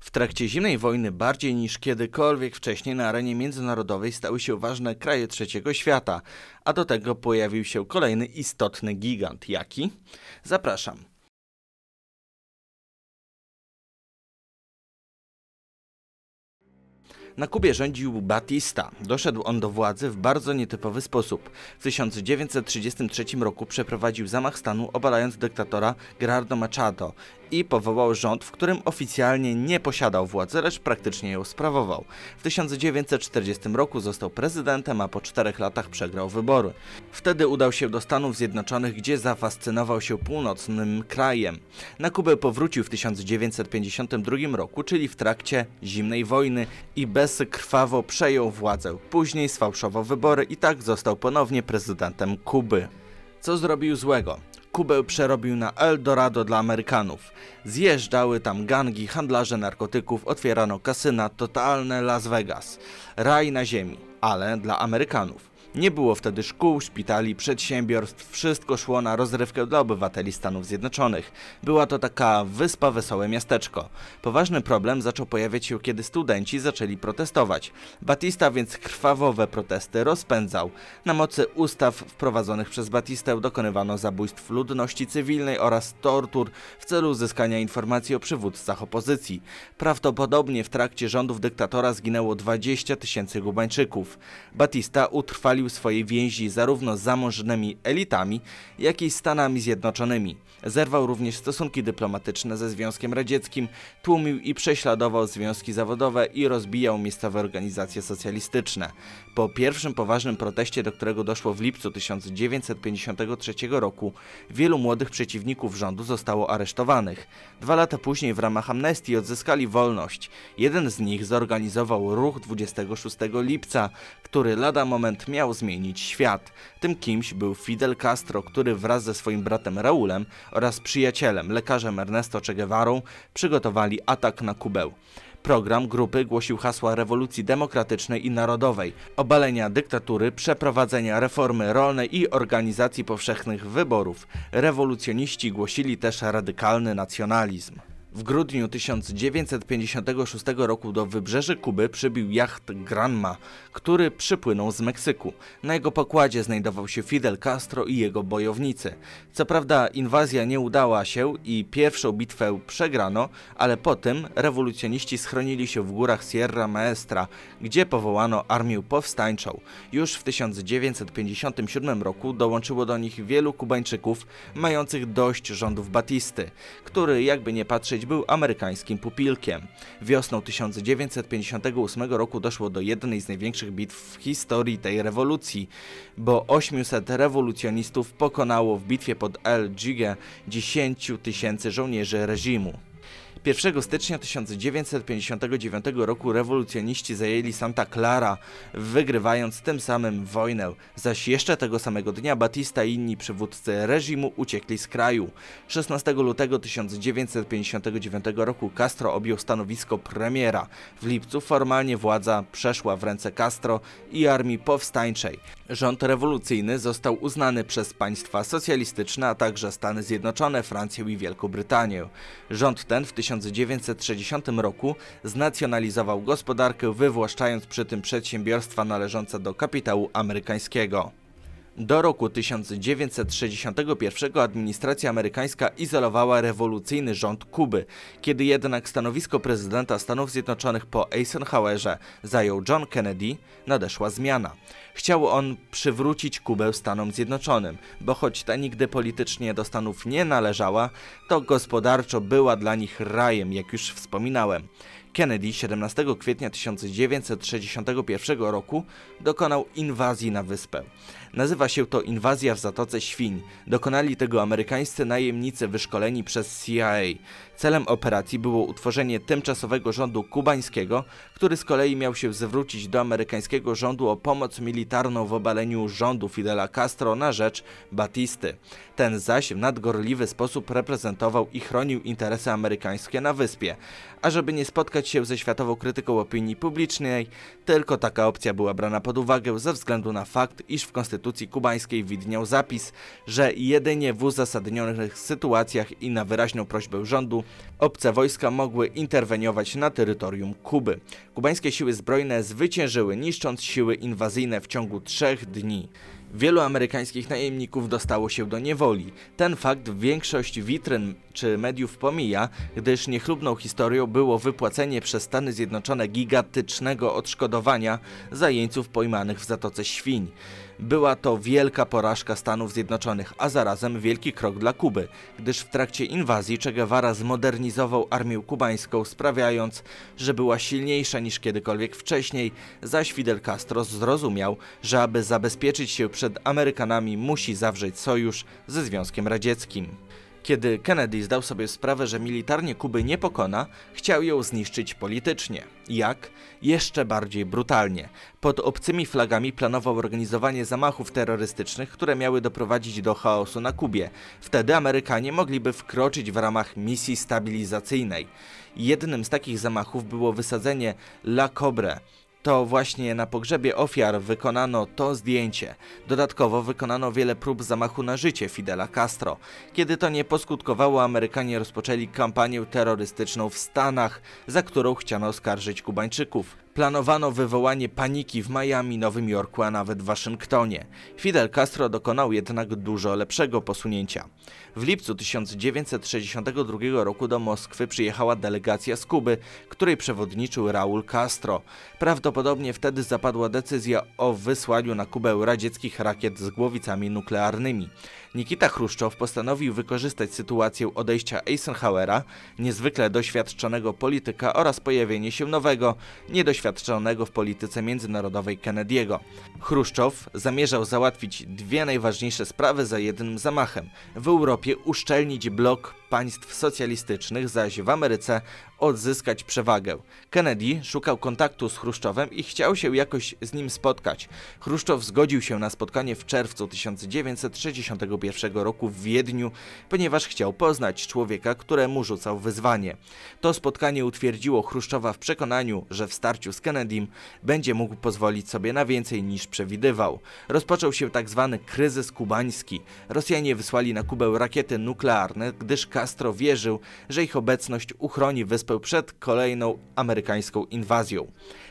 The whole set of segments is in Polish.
W trakcie zimnej wojny bardziej niż kiedykolwiek wcześniej na arenie międzynarodowej stały się ważne kraje trzeciego świata, a do tego pojawił się kolejny istotny gigant. Jaki? Zapraszam. Na Kubie rządził Batista. Doszedł on do władzy w bardzo nietypowy sposób. W 1933 roku przeprowadził zamach stanu obalając dyktatora Gerardo Machado i powołał rząd, w którym oficjalnie nie posiadał władzy, lecz praktycznie ją sprawował. W 1940 roku został prezydentem, a po czterech latach przegrał wybory. Wtedy udał się do Stanów Zjednoczonych, gdzie zafascynował się północnym krajem. Na Kubę powrócił w 1952 roku, czyli w trakcie zimnej wojny i bez krwawo przejął władzę. Później sfałszował wybory i tak został ponownie prezydentem Kuby. Co zrobił złego? kubeł przerobił na Eldorado dla Amerykanów. Zjeżdżały tam gangi, handlarze narkotyków, otwierano kasyna, totalne Las Vegas. Raj na ziemi, ale dla Amerykanów. Nie było wtedy szkół, szpitali, przedsiębiorstw, wszystko szło na rozrywkę dla obywateli Stanów Zjednoczonych. Była to taka wyspa, wesołe miasteczko. Poważny problem zaczął pojawiać się, kiedy studenci zaczęli protestować. Batista więc krwawowe protesty rozpędzał. Na mocy ustaw wprowadzonych przez Batistę dokonywano zabójstw ludności cywilnej oraz tortur w celu uzyskania informacji o przywódcach opozycji. Prawdopodobnie w trakcie rządów dyktatora zginęło 20 tysięcy Kubańczyków. Batista utrwalił utrwalił swoje więzi zarówno z zamożnymi elitami, jak i Stanami Zjednoczonymi. Zerwał również stosunki dyplomatyczne ze Związkiem Radzieckim, tłumił i prześladował związki zawodowe i rozbijał miejscowe organizacje socjalistyczne. Po pierwszym poważnym proteście, do którego doszło w lipcu 1953 roku, wielu młodych przeciwników rządu zostało aresztowanych. Dwa lata później w ramach amnestii odzyskali wolność. Jeden z nich zorganizował ruch 26 lipca, który lada moment miał chciał zmienić świat. Tym kimś był Fidel Castro, który wraz ze swoim bratem Raulem oraz przyjacielem, lekarzem Ernesto Che Guevarą, przygotowali atak na Kubę. Program grupy głosił hasła rewolucji demokratycznej i narodowej, obalenia dyktatury, przeprowadzenia reformy rolnej i organizacji powszechnych wyborów. Rewolucjoniści głosili też radykalny nacjonalizm. W grudniu 1956 roku do wybrzeży Kuby przybił jacht Granma, który przypłynął z Meksyku. Na jego pokładzie znajdował się Fidel Castro i jego bojownicy. Co prawda inwazja nie udała się i pierwszą bitwę przegrano, ale po tym rewolucjoniści schronili się w górach Sierra Maestra, gdzie powołano armię powstańczą. Już w 1957 roku dołączyło do nich wielu Kubańczyków mających dość rządów Batisty, który jakby nie patrzeć był amerykańskim pupilkiem. Wiosną 1958 roku doszło do jednej z największych bitw w historii tej rewolucji, bo 800 rewolucjonistów pokonało w bitwie pod El Jige 10 tysięcy żołnierzy reżimu. 1 stycznia 1959 roku rewolucjoniści zajęli Santa Clara, wygrywając tym samym wojnę, zaś jeszcze tego samego dnia Batista i inni przywódcy reżimu uciekli z kraju. 16 lutego 1959 roku Castro objął stanowisko premiera. W lipcu formalnie władza przeszła w ręce Castro i armii powstańczej. Rząd rewolucyjny został uznany przez państwa socjalistyczne, a także Stany Zjednoczone, Francję i Wielką Brytanię. Rząd ten w 1959 1960 roku znacjonalizował gospodarkę, wywłaszczając przy tym przedsiębiorstwa należące do kapitału amerykańskiego. Do roku 1961 administracja amerykańska izolowała rewolucyjny rząd Kuby, kiedy jednak stanowisko prezydenta Stanów Zjednoczonych po Eisenhowerze zajął John Kennedy, nadeszła zmiana. Chciał on przywrócić Kubę Stanom Zjednoczonym, bo choć ta nigdy politycznie do Stanów nie należała, to gospodarczo była dla nich rajem, jak już wspominałem. Kennedy 17 kwietnia 1961 roku dokonał inwazji na wyspę. Nazywa się to Inwazja w Zatoce Świń. Dokonali tego amerykańscy najemnicy wyszkoleni przez CIA. Celem operacji było utworzenie tymczasowego rządu kubańskiego, który z kolei miał się zwrócić do amerykańskiego rządu o pomoc militarną w obaleniu rządu Fidela Castro na rzecz Batisty. Ten zaś w nadgorliwy sposób reprezentował i chronił interesy amerykańskie na wyspie. A żeby nie spotkać się ze światową krytyką opinii publicznej, tylko taka opcja była brana pod uwagę ze względu na fakt, iż w konstytucji Konstytucji Kubańskiej widniał zapis, że jedynie w uzasadnionych sytuacjach i na wyraźną prośbę rządu obce wojska mogły interweniować na terytorium Kuby. Kubańskie siły zbrojne zwyciężyły, niszcząc siły inwazyjne w ciągu trzech dni. Wielu amerykańskich najemników dostało się do niewoli. Ten fakt większość witryn czy mediów pomija, gdyż niechlubną historią było wypłacenie przez Stany Zjednoczone gigantycznego odszkodowania za jeńców pojmanych w Zatoce Świń. Była to wielka porażka Stanów Zjednoczonych, a zarazem wielki krok dla Kuby, gdyż w trakcie inwazji Che Guevara zmodernizował armię kubańską, sprawiając, że była silniejsza niż kiedykolwiek wcześniej, zaś Fidel Castro zrozumiał, że aby zabezpieczyć się przed Amerykanami musi zawrzeć sojusz ze Związkiem Radzieckim. Kiedy Kennedy zdał sobie sprawę, że militarnie Kuby nie pokona, chciał ją zniszczyć politycznie. Jak? Jeszcze bardziej brutalnie. Pod obcymi flagami planował organizowanie zamachów terrorystycznych, które miały doprowadzić do chaosu na Kubie. Wtedy Amerykanie mogliby wkroczyć w ramach misji stabilizacyjnej. Jednym z takich zamachów było wysadzenie La Cobre, to właśnie na pogrzebie ofiar wykonano to zdjęcie. Dodatkowo wykonano wiele prób zamachu na życie Fidela Castro. Kiedy to nie poskutkowało, Amerykanie rozpoczęli kampanię terrorystyczną w Stanach, za którą chciano oskarżyć Kubańczyków. Planowano wywołanie paniki w Miami, Nowym Jorku, a nawet Waszyngtonie. Fidel Castro dokonał jednak dużo lepszego posunięcia. W lipcu 1962 roku do Moskwy przyjechała delegacja z Kuby, której przewodniczył Raul Castro. Prawdopodobnie wtedy zapadła decyzja o wysłaniu na Kubę radzieckich rakiet z głowicami nuklearnymi. Nikita Chruszczow postanowił wykorzystać sytuację odejścia Eisenhowera, niezwykle doświadczonego polityka oraz pojawienie się nowego, niedoświadczonego w polityce międzynarodowej Kennedy'ego. Chruszczow zamierzał załatwić dwie najważniejsze sprawy za jednym zamachem. W Europie uszczelnić blok państw socjalistycznych, zaś w Ameryce odzyskać przewagę. Kennedy szukał kontaktu z Chruszczowem i chciał się jakoś z nim spotkać. Chruszczow zgodził się na spotkanie w czerwcu 1961 roku w Wiedniu, ponieważ chciał poznać człowieka, któremu rzucał wyzwanie. To spotkanie utwierdziło Chruszczowa w przekonaniu, że w starciu z Kennedym będzie mógł pozwolić sobie na więcej niż przewidywał. Rozpoczął się tak zwany kryzys kubański. Rosjanie wysłali na Kubę rakiety nuklearne, gdyż Castro wierzył, że ich obecność uchroni wyspę przed kolejną amerykańską inwazją.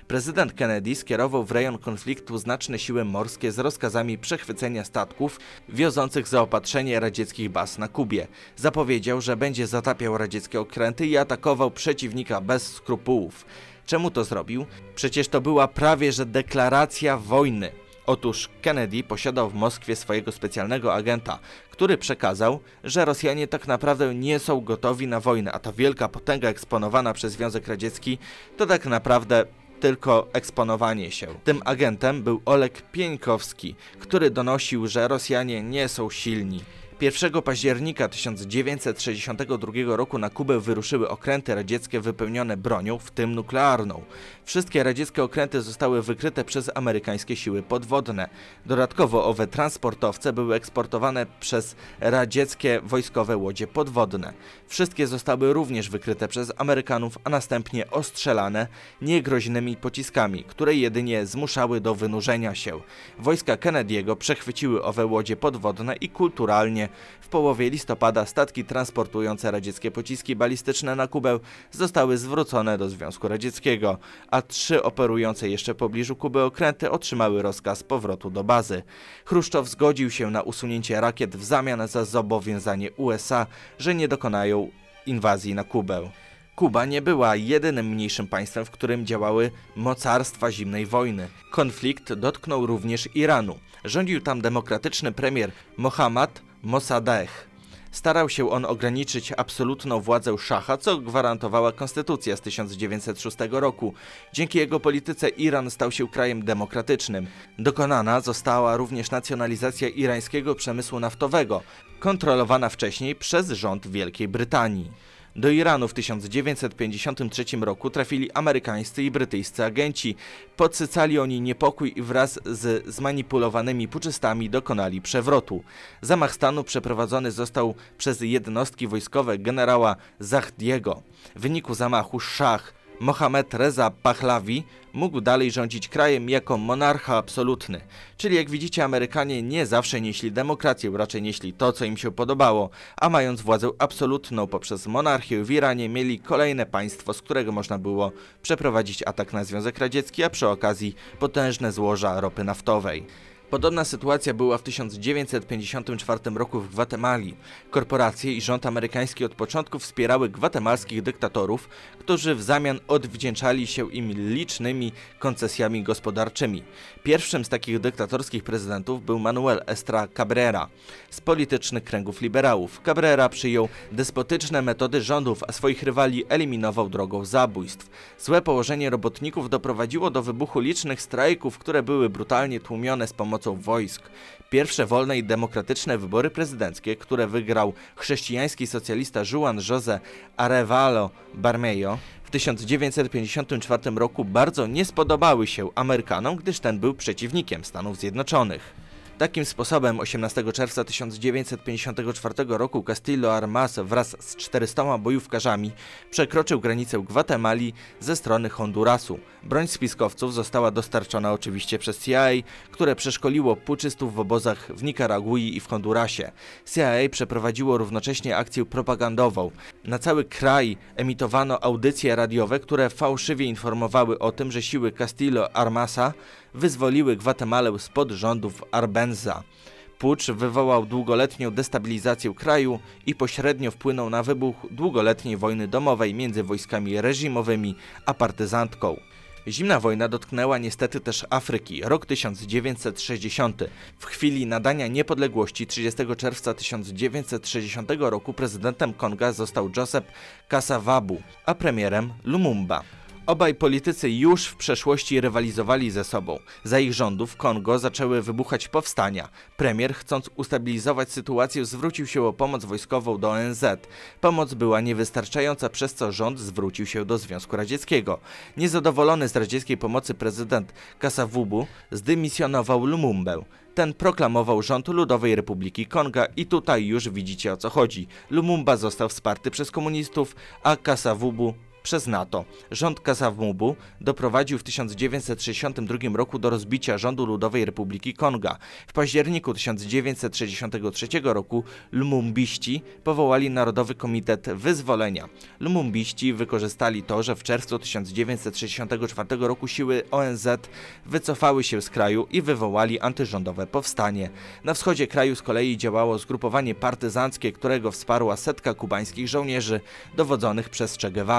Prezydent Kennedy skierował w rejon konfliktu znaczne siły morskie z rozkazami przechwycenia statków wiozących zaopatrzenie radzieckich baz na Kubie. Zapowiedział, że będzie zatapiał radzieckie okręty i atakował przeciwnika bez skrupułów. Czemu to zrobił? Przecież to była prawie że deklaracja wojny. Otóż Kennedy posiadał w Moskwie swojego specjalnego agenta, który przekazał, że Rosjanie tak naprawdę nie są gotowi na wojnę, a ta wielka potęga eksponowana przez Związek Radziecki to tak naprawdę tylko eksponowanie się. Tym agentem był Oleg Pieńkowski, który donosił, że Rosjanie nie są silni. 1 października 1962 roku na Kubę wyruszyły okręty radzieckie wypełnione bronią, w tym nuklearną. Wszystkie radzieckie okręty zostały wykryte przez amerykańskie siły podwodne. Dodatkowo owe transportowce były eksportowane przez radzieckie wojskowe łodzie podwodne. Wszystkie zostały również wykryte przez Amerykanów, a następnie ostrzelane niegroźnymi pociskami, które jedynie zmuszały do wynurzenia się. Wojska Kennedy'ego przechwyciły owe łodzie podwodne i kulturalnie w połowie listopada statki transportujące radzieckie pociski balistyczne na Kubę zostały zwrócone do Związku Radzieckiego, a trzy operujące jeszcze w pobliżu Kuby okręty otrzymały rozkaz powrotu do bazy. Chruszczow zgodził się na usunięcie rakiet w zamian za zobowiązanie USA, że nie dokonają inwazji na Kubę. Kuba nie była jedynym mniejszym państwem, w którym działały mocarstwa zimnej wojny. Konflikt dotknął również Iranu. Rządził tam demokratyczny premier Mohammad Mossadegh. Starał się on ograniczyć absolutną władzę szacha, co gwarantowała konstytucja z 1906 roku. Dzięki jego polityce Iran stał się krajem demokratycznym. Dokonana została również nacjonalizacja irańskiego przemysłu naftowego, kontrolowana wcześniej przez rząd Wielkiej Brytanii. Do Iranu w 1953 roku trafili amerykańscy i brytyjscy agenci. Podsycali oni niepokój i wraz z zmanipulowanymi puczystami dokonali przewrotu. Zamach stanu przeprowadzony został przez jednostki wojskowe generała Zahdiego. W wyniku zamachu szach Mohamed Reza Pahlavi mógł dalej rządzić krajem jako monarcha absolutny. Czyli jak widzicie Amerykanie nie zawsze nieśli demokrację, raczej nieśli to co im się podobało, a mając władzę absolutną poprzez monarchię w Iranie mieli kolejne państwo, z którego można było przeprowadzić atak na Związek Radziecki, a przy okazji potężne złoża ropy naftowej. Podobna sytuacja była w 1954 roku w Gwatemali. Korporacje i rząd amerykański od początku wspierały gwatemalskich dyktatorów, którzy w zamian odwdzięczali się im licznymi koncesjami gospodarczymi. Pierwszym z takich dyktatorskich prezydentów był Manuel Estra Cabrera z politycznych kręgów liberałów. Cabrera przyjął despotyczne metody rządów, a swoich rywali eliminował drogą zabójstw. Złe położenie robotników doprowadziło do wybuchu licznych strajków, które były brutalnie tłumione z pomocą pomocą wojsk. Pierwsze wolne i demokratyczne wybory prezydenckie, które wygrał chrześcijański socjalista Juan José Arevalo Barmejo, w 1954 roku bardzo nie spodobały się Amerykanom, gdyż ten był przeciwnikiem Stanów Zjednoczonych. Takim sposobem 18 czerwca 1954 roku Castillo Armas wraz z 400 bojówkarzami przekroczył granicę Gwatemali ze strony Hondurasu. Broń spiskowców została dostarczona oczywiście przez CIA, które przeszkoliło puczystów w obozach w Nikaragui i w Hondurasie. CIA przeprowadziło równocześnie akcję propagandową. Na cały kraj emitowano audycje radiowe, które fałszywie informowały o tym, że siły Castillo Armasa wyzwoliły Gwatemalę spod rządów Arbenza. Pucz wywołał długoletnią destabilizację kraju i pośrednio wpłynął na wybuch długoletniej wojny domowej między wojskami reżimowymi a partyzantką. Zimna wojna dotknęła niestety też Afryki, rok 1960. W chwili nadania niepodległości 30 czerwca 1960 roku prezydentem Konga został Joseph Kasawabu, a premierem Lumumba. Obaj politycy już w przeszłości rywalizowali ze sobą. Za ich rządów w Kongo zaczęły wybuchać powstania. Premier, chcąc ustabilizować sytuację, zwrócił się o pomoc wojskową do ONZ. Pomoc była niewystarczająca, przez co rząd zwrócił się do Związku Radzieckiego. Niezadowolony z radzieckiej pomocy prezydent Kasawubu zdymisjonował Lumumbę. Ten proklamował rząd Ludowej Republiki Konga i tutaj już widzicie o co chodzi. Lumumba został wsparty przez komunistów, a Kasawubu przez NATO. Rząd Kasawmubu doprowadził w 1962 roku do rozbicia rządu Ludowej Republiki Konga. W październiku 1963 roku Lumumbiści powołali Narodowy Komitet Wyzwolenia. Lumumbiści wykorzystali to, że w czerwcu 1964 roku siły ONZ wycofały się z kraju i wywołali antyrządowe powstanie. Na wschodzie kraju z kolei działało zgrupowanie partyzanckie, którego wsparła setka kubańskich żołnierzy dowodzonych przez Che Guevara.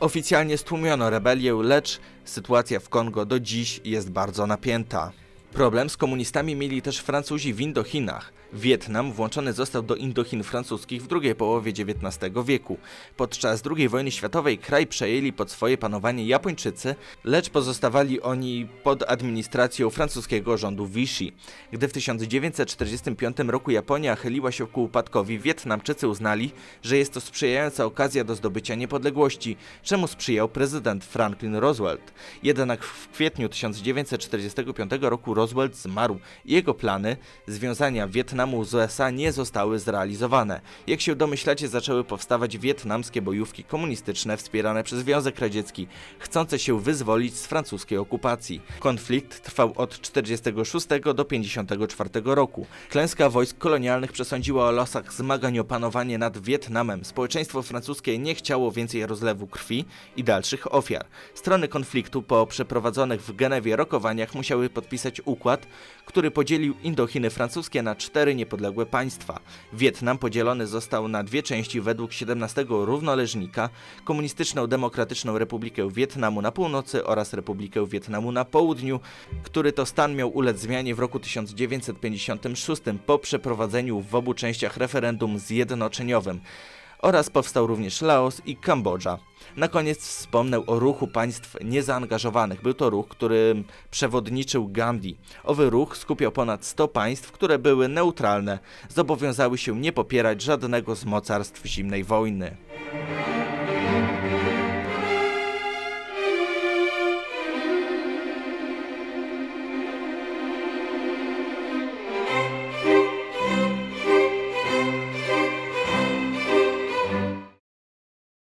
Oficjalnie stłumiono rebelię, lecz sytuacja w Kongo do dziś jest bardzo napięta. Problem z komunistami mieli też Francuzi w Indochinach. Wietnam włączony został do Indochin francuskich w drugiej połowie XIX wieku. Podczas II wojny światowej kraj przejęli pod swoje panowanie Japończycy, lecz pozostawali oni pod administracją francuskiego rządu Vichy. Gdy w 1945 roku Japonia chyliła się ku upadkowi, Wietnamczycy uznali, że jest to sprzyjająca okazja do zdobycia niepodległości, czemu sprzyjał prezydent Franklin Roosevelt. Jednak w kwietniu 1945 roku Roosevelt zmarł jego plany związania Wietnamu z USA nie zostały zrealizowane. Jak się domyślacie, zaczęły powstawać wietnamskie bojówki komunistyczne wspierane przez Związek Radziecki, chcące się wyzwolić z francuskiej okupacji. Konflikt trwał od 46 do 54 roku. Klęska wojsk kolonialnych przesądziła o losach zmagań o panowanie nad Wietnamem. Społeczeństwo francuskie nie chciało więcej rozlewu krwi i dalszych ofiar. Strony konfliktu po przeprowadzonych w Genewie rokowaniach musiały podpisać układ układ, który podzielił Indochiny francuskie na cztery niepodległe państwa. Wietnam podzielony został na dwie części według 17 równoleżnika, komunistyczną demokratyczną Republikę Wietnamu na północy oraz Republikę Wietnamu na południu, który to stan miał ulec zmianie w roku 1956 po przeprowadzeniu w obu częściach referendum zjednoczeniowym. Oraz powstał również Laos i Kambodża. Na koniec wspomnę o ruchu państw niezaangażowanych. Był to ruch, którym przewodniczył Gandhi. Owy ruch skupiał ponad 100 państw, które były neutralne. Zobowiązały się nie popierać żadnego z mocarstw zimnej wojny.